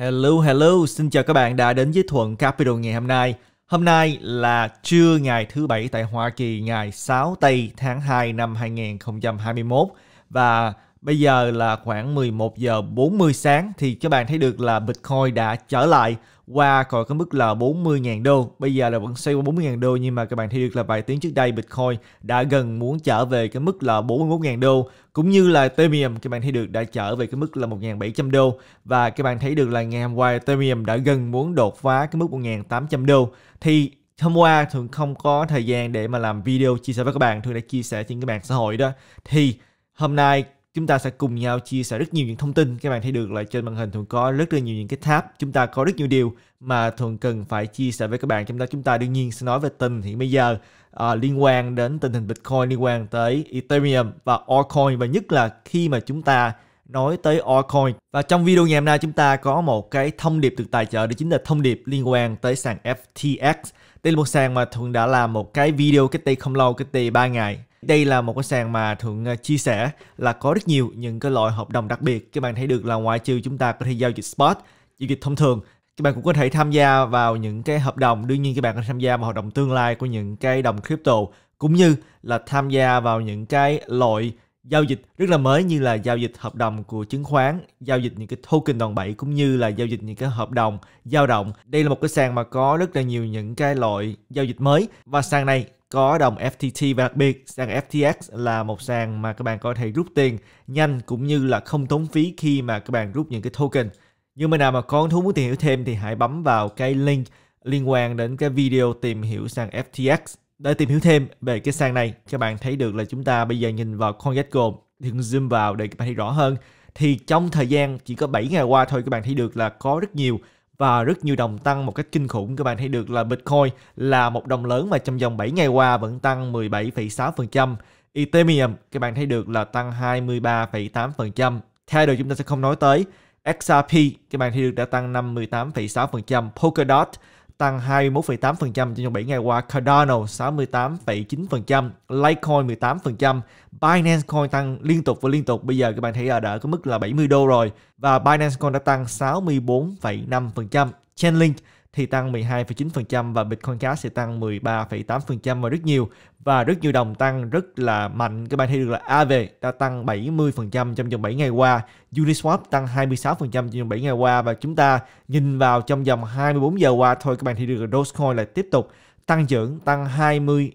Hello, hello, xin chào các bạn đã đến với Thuận Capital ngày hôm nay. Hôm nay là trưa ngày thứ Bảy tại Hoa Kỳ, ngày 6 Tây tháng 2 năm 2021. Và bây giờ là khoảng 11 giờ 40 sáng thì các bạn thấy được là Bitcoin đã trở lại qua khỏi cái mức là 40.000 đô. Bây giờ là vẫn xoay qua 40.000 đô nhưng mà các bạn thấy được là vài tiếng trước đây Bitcoin đã gần muốn trở về cái mức là 41.000 đô cũng như là Ethereum các bạn thấy được đã trở về cái mức là 1.700 đô và các bạn thấy được là ngày hôm qua Ethereum đã gần muốn đột phá cái mức 1.800 đô thì hôm qua thường không có thời gian để mà làm video chia sẻ với các bạn thường đã chia sẻ trên các bạn xã hội đó thì hôm nay chúng ta sẽ cùng nhau chia sẻ rất nhiều những thông tin các bạn thấy được là trên màn hình thường có rất là nhiều những cái tab chúng ta có rất nhiều điều mà thường cần phải chia sẻ với các bạn chúng ta chúng ta đương nhiên sẽ nói về tình hiện bây giờ à, liên quan đến tình hình bitcoin liên quan tới ethereum và altcoin và nhất là khi mà chúng ta nói tới altcoin và trong video ngày hôm nay chúng ta có một cái thông điệp được tài trợ đó chính là thông điệp liên quan tới sàn FTX đây là một sàn mà thường đã làm một cái video cách đây không lâu cách đây 3 ngày đây là một cái sàn mà Thuận à, chia sẻ là có rất nhiều những cái loại hợp đồng đặc biệt. Các bạn thấy được là ngoại trừ chúng ta có thể giao dịch spot, giao dịch thông thường, các bạn cũng có thể tham gia vào những cái hợp đồng. Đương nhiên các bạn có thể tham gia vào hợp đồng tương lai của những cái đồng crypto cũng như là tham gia vào những cái loại giao dịch rất là mới như là giao dịch hợp đồng của chứng khoán, giao dịch những cái token đòn bẩy cũng như là giao dịch những cái hợp đồng dao động. Đây là một cái sàn mà có rất là nhiều những cái loại giao dịch mới và sàn này có đồng FTT và đặc biệt sàn FTX là một sàn mà các bạn có thể rút tiền nhanh cũng như là không tốn phí khi mà các bạn rút những cái token. Nhưng mà nào mà con thú muốn tìm hiểu thêm thì hãy bấm vào cái link liên quan đến cái video tìm hiểu sàn FTX để tìm hiểu thêm về cái sàn này. Các bạn thấy được là chúng ta bây giờ nhìn vào CoinGecko thì zoom vào để các bạn thấy rõ hơn. Thì trong thời gian chỉ có 7 ngày qua thôi các bạn thấy được là có rất nhiều và rất nhiều đồng tăng một cách kinh khủng. Các bạn thấy được là Bitcoin là một đồng lớn mà trong vòng 7 ngày qua vẫn tăng 17,6%. Ethereum các bạn thấy được là tăng 23,8%. Theo chúng ta sẽ không nói tới. XRP các bạn thấy được đã tăng 58,6%. Polkadot tăng 21,8% trong vòng 7 ngày qua, Cardano 68,9%, Litecoin 18%, Binance Coin tăng liên tục và liên tục. Bây giờ các bạn thấy ở đã có mức là 70 đô rồi và Binance Coin đã tăng 64,5%. Chainlink thì tăng 12,9% và Bitcoin Cash sẽ tăng 13,8% và rất nhiều và rất nhiều đồng tăng rất là mạnh. Các bạn thấy được là AV đã tăng 70% trong vòng 7 ngày qua, Uniswap tăng 26% trong vòng 7 ngày qua và chúng ta nhìn vào trong vòng 24 giờ qua thôi các bạn thấy được là Dogecoin lại tiếp tục tăng trưởng tăng 20%,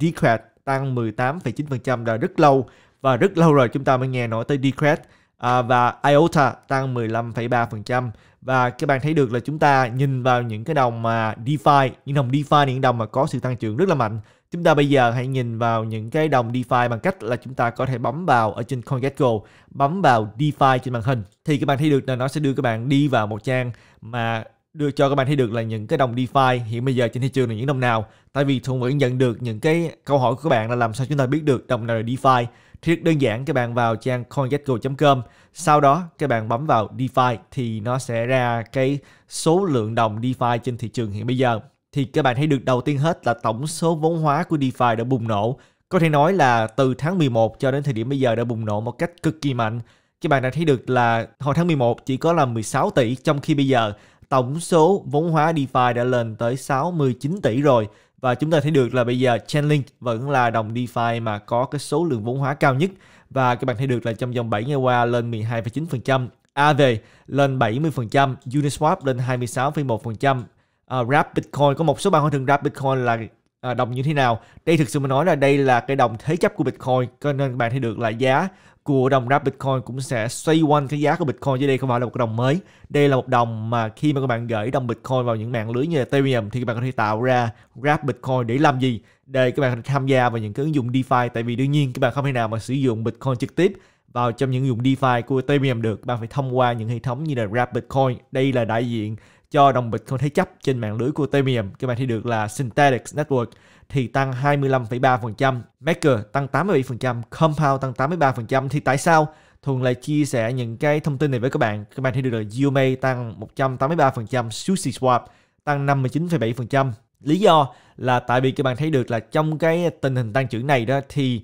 Decred tăng 18,9% đã rất lâu và rất lâu rồi chúng ta mới nghe nói tới Decred à, và IOTA tăng 15,3% và các bạn thấy được là chúng ta nhìn vào những cái đồng mà DeFi, những đồng DeFi những đồng mà có sự tăng trưởng rất là mạnh. Chúng ta bây giờ hãy nhìn vào những cái đồng DeFi bằng cách là chúng ta có thể bấm vào ở trên CoinGecko, bấm vào DeFi trên màn hình thì các bạn thấy được là nó sẽ đưa các bạn đi vào một trang mà đưa cho các bạn thấy được là những cái đồng DeFi hiện bây giờ trên thị trường là những đồng nào. Tại vì Thuận vẫn nhận được những cái câu hỏi của các bạn là làm sao chúng ta biết được đồng nào là DeFi thì đơn giản các bạn vào trang coingecko com sau đó các bạn bấm vào DeFi thì nó sẽ ra cái số lượng đồng DeFi trên thị trường hiện bây giờ. Thì các bạn thấy được đầu tiên hết là tổng số vốn hóa của DeFi đã bùng nổ. Có thể nói là từ tháng 11 cho đến thời điểm bây giờ đã bùng nổ một cách cực kỳ mạnh. Các bạn đã thấy được là hồi tháng 11 chỉ có là 16 tỷ trong khi bây giờ tổng số vốn hóa DeFi đã lên tới 69 tỷ rồi và chúng ta thấy được là bây giờ Chainlink vẫn là đồng DeFi mà có cái số lượng vốn hóa cao nhất và các bạn thấy được là trong vòng 7 ngày qua lên 12,9%, AV lên 70%, Uniswap lên 26,1%, uh, à, Wrap Bitcoin có một số bạn hỏi thường Wrap Bitcoin là à, đồng như thế nào đây thực sự mà nói là đây là cái đồng thế chấp của bitcoin cho nên bạn thấy được là giá của đồng rap Bitcoin cũng sẽ xoay quanh cái giá của Bitcoin chứ đây không phải là một đồng mới. Đây là một đồng mà khi mà các bạn gửi đồng Bitcoin vào những mạng lưới như Ethereum thì các bạn có thể tạo ra rap Bitcoin để làm gì? Để các bạn tham gia vào những cái ứng dụng DeFi tại vì đương nhiên các bạn không thể nào mà sử dụng Bitcoin trực tiếp vào trong những ứng dụng DeFi của Ethereum được. Bạn phải thông qua những hệ thống như là rap Bitcoin. Đây là đại diện cho đồng bịch không thế chấp trên mạng lưới của Temium. các bạn thấy được là Synthetics Network thì tăng 25,3%, Maker tăng 87%, Compound tăng 83%. Thì tại sao Thường lại chia sẻ những cái thông tin này với các bạn? Các bạn thấy được là Yumei tăng 183%, Sushi Swap tăng 59,7%. Lý do là tại vì các bạn thấy được là trong cái tình hình tăng trưởng này đó thì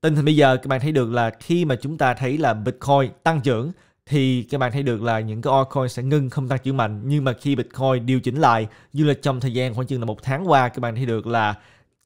tình hình bây giờ các bạn thấy được là khi mà chúng ta thấy là Bitcoin tăng trưởng thì các bạn thấy được là những cái altcoin sẽ ngưng không tăng trưởng mạnh nhưng mà khi Bitcoin điều chỉnh lại như là trong thời gian khoảng chừng là một tháng qua các bạn thấy được là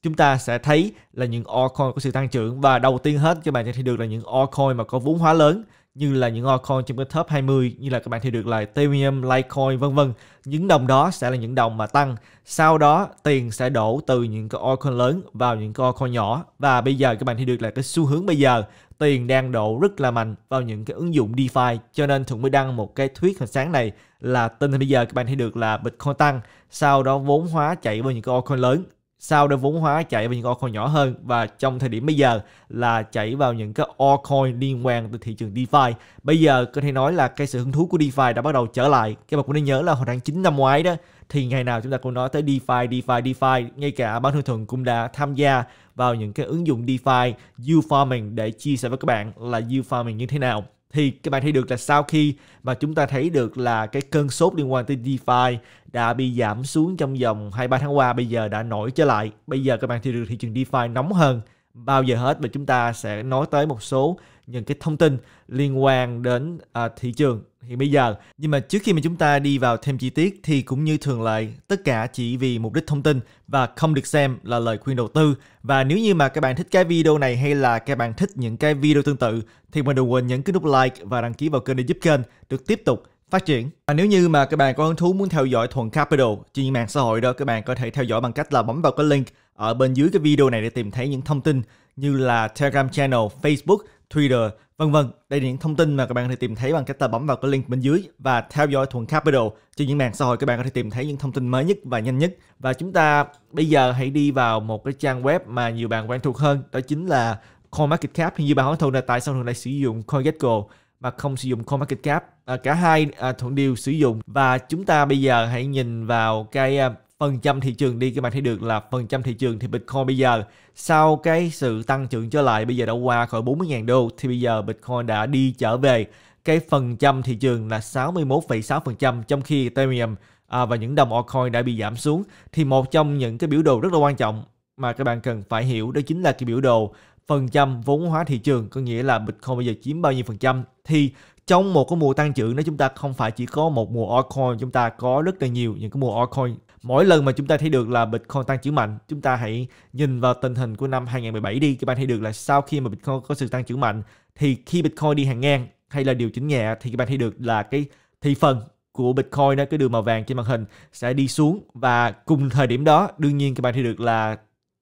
chúng ta sẽ thấy là những altcoin có sự tăng trưởng và đầu tiên hết các bạn sẽ thấy được là những altcoin mà có vốn hóa lớn như là những altcoin trong cái top 20 như là các bạn thấy được là Ethereum, Litecoin vân vân. Những đồng đó sẽ là những đồng mà tăng. Sau đó tiền sẽ đổ từ những cái altcoin lớn vào những cái altcoin nhỏ và bây giờ các bạn thấy được là cái xu hướng bây giờ tiền đang đổ rất là mạnh vào những cái ứng dụng DeFi cho nên Thuận mới đăng một cái thuyết hồi sáng này là tin hình bây giờ các bạn thấy được là Bitcoin tăng sau đó vốn hóa chạy vào những cái altcoin lớn sau để vốn hóa chạy vào những altcoin nhỏ hơn và trong thời điểm bây giờ là chạy vào những cái altcoin liên quan tới thị trường DeFi. Bây giờ có thể nói là cái sự hứng thú của DeFi đã bắt đầu trở lại. Các bạn cũng nên nhớ là hồi tháng 9 năm ngoái đó thì ngày nào chúng ta cũng nói tới DeFi, DeFi, DeFi. Ngay cả bán thường thường cũng đã tham gia vào những cái ứng dụng DeFi, U-Farming để chia sẻ với các bạn là U-Farming như thế nào thì các bạn thấy được là sau khi mà chúng ta thấy được là cái cơn sốt liên quan tới DeFi đã bị giảm xuống trong vòng 2-3 tháng qua bây giờ đã nổi trở lại. Bây giờ các bạn thấy được thị trường DeFi nóng hơn bao giờ hết và chúng ta sẽ nói tới một số những cái thông tin liên quan đến à, thị trường hiện bây giờ. Nhưng mà trước khi mà chúng ta đi vào thêm chi tiết thì cũng như thường lệ, tất cả chỉ vì mục đích thông tin và không được xem là lời khuyên đầu tư. Và nếu như mà các bạn thích cái video này hay là các bạn thích những cái video tương tự thì mình đừng quên nhấn cái nút like và đăng ký vào kênh để giúp kênh được tiếp tục phát triển. Và nếu như mà các bạn có hứng thú muốn theo dõi Thuận Capital trên mạng xã hội đó, các bạn có thể theo dõi bằng cách là bấm vào cái link ở bên dưới cái video này để tìm thấy những thông tin như là Telegram channel, Facebook Twitter, vân vân. Đây là những thông tin mà các bạn có thể tìm thấy bằng cách ta bấm vào cái link bên dưới và theo dõi Thuận Capital. Trên những mạng xã hội các bạn có thể tìm thấy những thông tin mới nhất và nhanh nhất. Và chúng ta bây giờ hãy đi vào một cái trang web mà nhiều bạn quen thuộc hơn, đó chính là CoinMarketCap. Thì như bạn hỏi Thuận là tại sao Thuận lại sử dụng CoinGecko mà không sử dụng CoinMarketCap. À, cả hai à, Thuận đều sử dụng và chúng ta bây giờ hãy nhìn vào cái à, phần trăm thị trường đi các bạn thấy được là phần trăm thị trường thì Bitcoin bây giờ sau cái sự tăng trưởng trở lại bây giờ đã qua khỏi 40.000 đô thì bây giờ Bitcoin đã đi trở về cái phần trăm thị trường là 61,6% trong khi Ethereum à, và những đồng altcoin đã bị giảm xuống thì một trong những cái biểu đồ rất là quan trọng mà các bạn cần phải hiểu đó chính là cái biểu đồ phần trăm vốn hóa thị trường có nghĩa là Bitcoin bây giờ chiếm bao nhiêu phần trăm thì trong một cái mùa tăng trưởng đó chúng ta không phải chỉ có một mùa altcoin chúng ta có rất là nhiều những cái mùa altcoin mỗi lần mà chúng ta thấy được là Bitcoin tăng trưởng mạnh, chúng ta hãy nhìn vào tình hình của năm 2017 đi. Các bạn thấy được là sau khi mà Bitcoin có sự tăng trưởng mạnh thì khi Bitcoin đi hàng ngang hay là điều chỉnh nhẹ thì các bạn thấy được là cái thị phần của Bitcoin đó cái đường màu vàng trên màn hình sẽ đi xuống và cùng thời điểm đó đương nhiên các bạn thấy được là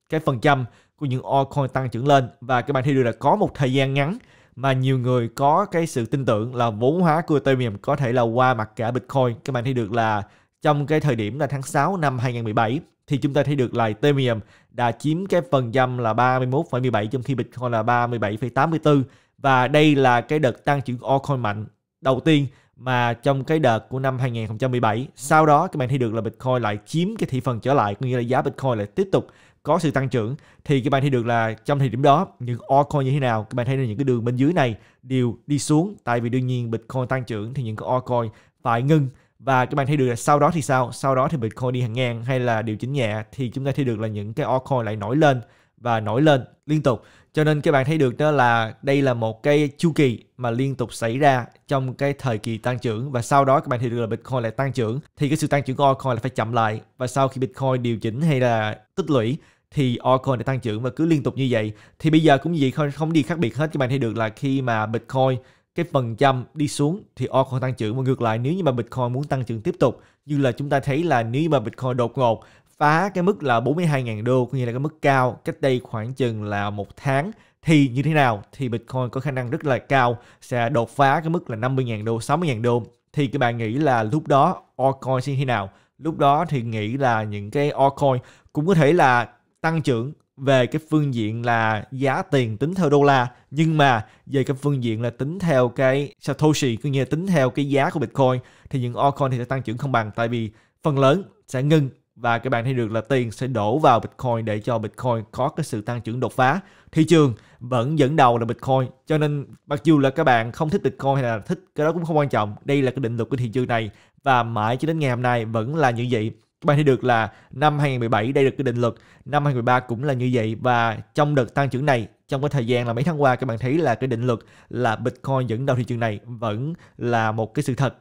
cái phần trăm của những altcoin tăng trưởng lên và các bạn thấy được là có một thời gian ngắn mà nhiều người có cái sự tin tưởng là vốn hóa của Ethereum có thể là qua mặt cả Bitcoin. Các bạn thấy được là trong cái thời điểm là tháng 6 năm 2017 thì chúng ta thấy được là Ethereum đã chiếm cái phần trăm là 31,17 trong khi Bitcoin là 37,84 và đây là cái đợt tăng trưởng altcoin mạnh đầu tiên mà trong cái đợt của năm 2017 sau đó các bạn thấy được là Bitcoin lại chiếm cái thị phần trở lại có nghĩa là giá Bitcoin lại tiếp tục có sự tăng trưởng thì các bạn thấy được là trong thời điểm đó những altcoin như thế nào các bạn thấy là những cái đường bên dưới này đều đi xuống tại vì đương nhiên Bitcoin tăng trưởng thì những cái altcoin phải ngưng và các bạn thấy được là sau đó thì sao sau đó thì Bitcoin đi hàng ngang hay là điều chỉnh nhẹ thì chúng ta thấy được là những cái altcoin lại nổi lên và nổi lên liên tục cho nên các bạn thấy được đó là đây là một cái chu kỳ mà liên tục xảy ra trong cái thời kỳ tăng trưởng và sau đó các bạn thấy được là Bitcoin lại tăng trưởng thì cái sự tăng trưởng của altcoin là phải chậm lại và sau khi Bitcoin điều chỉnh hay là tích lũy thì altcoin lại tăng trưởng và cứ liên tục như vậy thì bây giờ cũng vậy không, không đi khác biệt hết các bạn thấy được là khi mà Bitcoin cái phần trăm đi xuống thì or còn tăng trưởng và ngược lại nếu như mà Bitcoin muốn tăng trưởng tiếp tục như là chúng ta thấy là nếu như mà Bitcoin đột ngột phá cái mức là 42.000 đô cũng như là cái mức cao cách đây khoảng chừng là một tháng thì như thế nào thì Bitcoin có khả năng rất là cao sẽ đột phá cái mức là 50.000 đô, 60.000 đô thì các bạn nghĩ là lúc đó altcoin sẽ như thế nào? Lúc đó thì nghĩ là những cái altcoin cũng có thể là tăng trưởng về cái phương diện là giá tiền tính theo đô la nhưng mà về cái phương diện là tính theo cái Satoshi cứ như tính theo cái giá của Bitcoin thì những altcoin thì sẽ tăng trưởng không bằng tại vì phần lớn sẽ ngưng và các bạn thấy được là tiền sẽ đổ vào Bitcoin để cho Bitcoin có cái sự tăng trưởng đột phá. Thị trường vẫn dẫn đầu là Bitcoin. Cho nên mặc dù là các bạn không thích Bitcoin hay là thích cái đó cũng không quan trọng. Đây là cái định luật của thị trường này và mãi cho đến ngày hôm nay vẫn là như vậy các bạn thấy được là năm 2017 đây được cái định luật, năm 2013 cũng là như vậy và trong đợt tăng trưởng này trong cái thời gian là mấy tháng qua các bạn thấy là cái định luật là Bitcoin dẫn đầu thị trường này vẫn là một cái sự thật.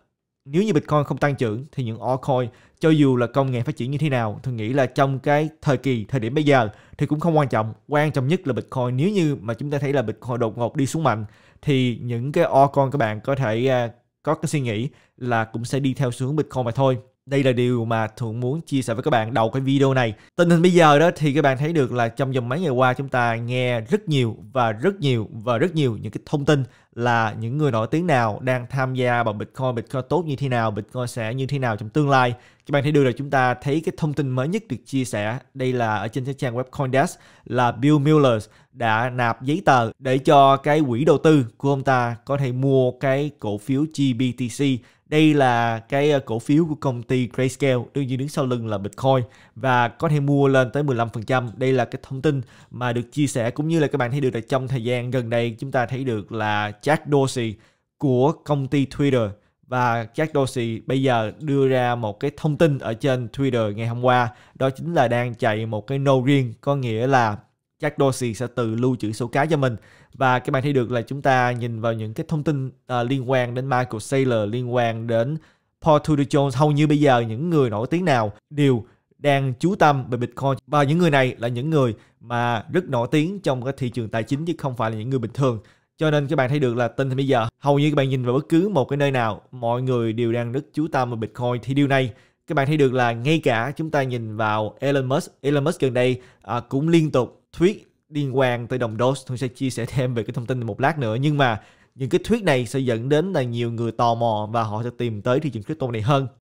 Nếu như Bitcoin không tăng trưởng thì những altcoin cho dù là công nghệ phát triển như thế nào tôi nghĩ là trong cái thời kỳ thời điểm bây giờ thì cũng không quan trọng. Quan trọng nhất là Bitcoin nếu như mà chúng ta thấy là Bitcoin đột ngột đi xuống mạnh thì những cái altcoin các bạn có thể à, có cái suy nghĩ là cũng sẽ đi theo xuống Bitcoin mà thôi đây là điều mà Thuận muốn chia sẻ với các bạn đầu cái video này. Tình hình bây giờ đó thì các bạn thấy được là trong vòng mấy ngày qua chúng ta nghe rất nhiều và rất nhiều và rất nhiều những cái thông tin là những người nổi tiếng nào đang tham gia vào Bitcoin, Bitcoin tốt như thế nào, Bitcoin sẽ như thế nào trong tương lai. Các bạn thấy được là chúng ta thấy cái thông tin mới nhất được chia sẻ đây là ở trên cái trang web CoinDesk là Bill Miller đã nạp giấy tờ để cho cái quỹ đầu tư của ông ta có thể mua cái cổ phiếu GBTC đây là cái ờ, cổ phiếu của công ty Grayscale, đương nhiên đứng sau lưng là Bitcoin và có thể mua lên tới 15%. Đây là cái thông tin mà được chia sẻ cũng như là các bạn thấy được là trong thời gian gần đây chúng ta thấy được là Jack Dorsey của công ty Twitter và Jack Dorsey bây giờ đưa ra một cái thông tin ở trên Twitter ngày hôm qua đó chính là đang chạy một cái no riêng có nghĩa là các dossier sẽ tự lưu trữ số cá cho mình và các bạn thấy được là chúng ta nhìn vào những cái thông tin uh, liên quan đến Michael Saylor liên quan đến Paul Tudor Jones hầu như bây giờ những người nổi tiếng nào đều đang chú tâm về Bitcoin và những người này là những người mà rất nổi tiếng trong cái thị trường tài chính chứ không phải là những người bình thường cho nên các bạn thấy được là tin thì bây giờ hầu như các bạn nhìn vào bất cứ một cái nơi nào mọi người đều đang rất chú tâm về Bitcoin thì điều này các bạn thấy được là ngay cả chúng ta nhìn vào Elon Musk Elon Musk gần đây à, cũng liên tục thuyết liên quan tới đồng đô tôi sẽ chia sẻ thêm về cái thông tin một lát nữa nhưng mà những cái thuyết này sẽ dẫn đến là nhiều người tò mò và họ sẽ tìm tới thị trường crypto này hơn